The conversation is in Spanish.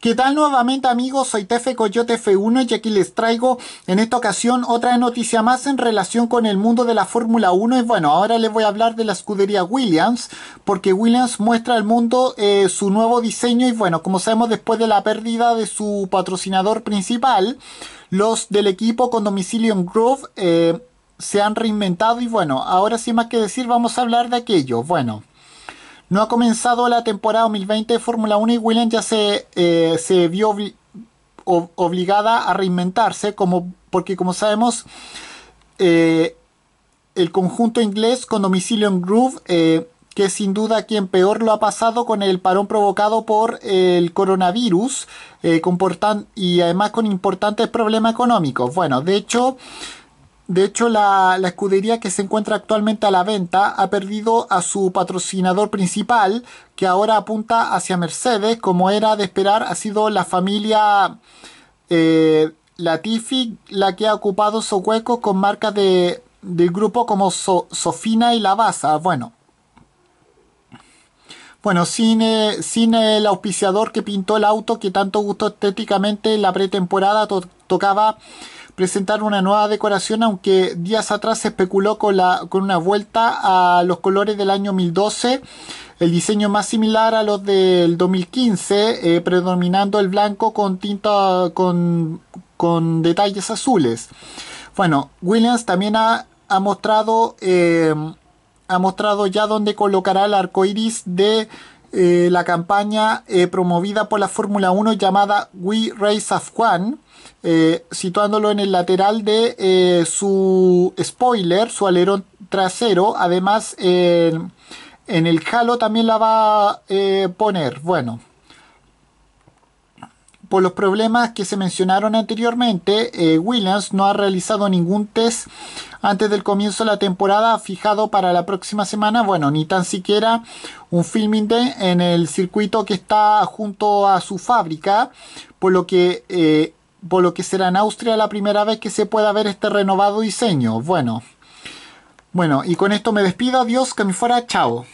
¿Qué tal nuevamente amigos? Soy Tefe Coyote F1 y aquí les traigo en esta ocasión otra noticia más en relación con el mundo de la Fórmula 1 y bueno, ahora les voy a hablar de la escudería Williams porque Williams muestra al mundo eh, su nuevo diseño y bueno, como sabemos después de la pérdida de su patrocinador principal, los del equipo con domicilio en Grove eh, se han reinventado y bueno, ahora sin más que decir vamos a hablar de aquello. Bueno. No ha comenzado la temporada 2020 de Fórmula 1 y Williams ya se, eh, se vio obligada a reinventarse, como, porque como sabemos, eh, el conjunto inglés con domicilio en Groove, eh, que sin duda quien peor lo ha pasado con el parón provocado por el coronavirus y además con importantes problemas económicos. Bueno, de hecho... De hecho, la, escudería que se encuentra actualmente a la venta ha perdido a su patrocinador principal, que ahora apunta hacia Mercedes, como era de esperar, ha sido la familia eh, Latifi la que ha ocupado su hueco con marcas de, del grupo como Sofina y Lavasa. Bueno, bueno, sin, eh, sin, el auspiciador que pintó el auto que tanto gustó estéticamente en la pretemporada, tocaba ...presentar una nueva decoración, aunque días atrás se especuló con, la, con una vuelta a los colores del año 2012 el diseño más similar a los del 2015, eh, predominando el blanco con tinta con, con, detalles azules. Bueno, Williams también ha, ha mostrado eh, ha mostrado ya dónde colocará el arco iris de eh, la campaña eh, promovida por la Fórmula 1 llamada We Race of One, eh, situándolo en el lateral de su spoiler, su alerón trasero. Además, en el halo también la va a poner. Bueno, por los problemas que se mencionaron anteriormente, eh, Williams no ha realizado ningún test antes del comienzo de la temporada fijado para la próxima semana. Bueno, ni tan siquiera un filming en el circuito que está junto a su fábrica, por lo que, eh, por lo que será en Austria la primera vez que se pueda ver este renovado diseño. Bueno, bueno, y con esto me despido. Adiós, que me fuera. Chao.